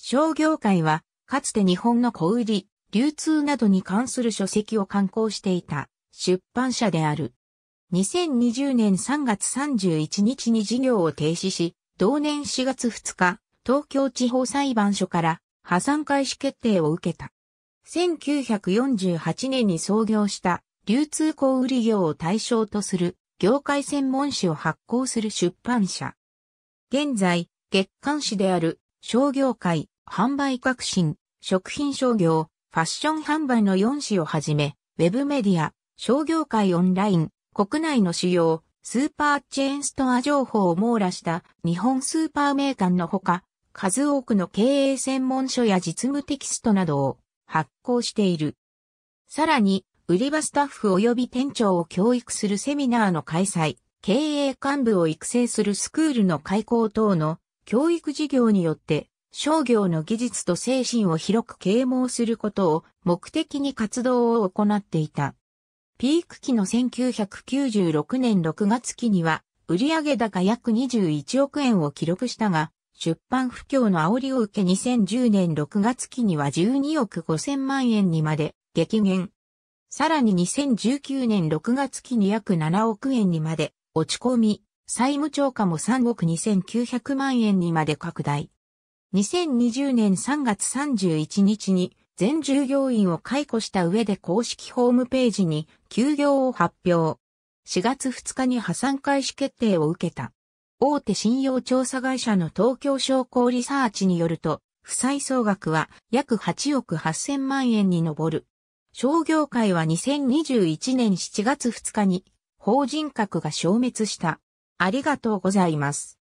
商業界は、かつて日本の小売り、流通などに関する書籍を刊行していた出版社である。2020年3月31日に事業を停止し、同年4月2日、東京地方裁判所から破産開始決定を受けた。1948年に創業した流通小売業を対象とする業界専門誌を発行する出版社。現在、月刊誌である商業界、販売革新、食品商業、ファッション販売の4市をはじめ、ウェブメディア、商業界オンライン、国内の主要、スーパーチェーンストア情報を網羅した日本スーパーメーカーのほか、数多くの経営専門書や実務テキストなどを発行している。さらに、売り場スタッフ及び店長を教育するセミナーの開催、経営幹部を育成するスクールの開講等の教育事業によって商業の技術と精神を広く啓蒙することを目的に活動を行っていた。ピーク期の1996年6月期には売上高約21億円を記録したが、出版不況の煽りを受け2010年6月期には12億5000万円にまで激減。さらに2019年6月期に約7億円にまで落ち込み、債務超過も3億2900万円にまで拡大。2020年3月31日に全従業員を解雇した上で公式ホームページに休業を発表。4月2日に破産開始決定を受けた。大手信用調査会社の東京商工リサーチによると、負債総額は約8億8000万円に上る。商業界は2021年7月2日に法人格が消滅した。ありがとうございます。